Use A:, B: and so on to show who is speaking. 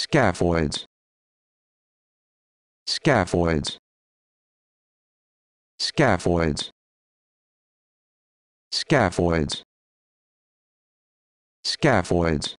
A: Scaphoids. Scaphoids. Scaphoids. Scaphoids. Scaphoids.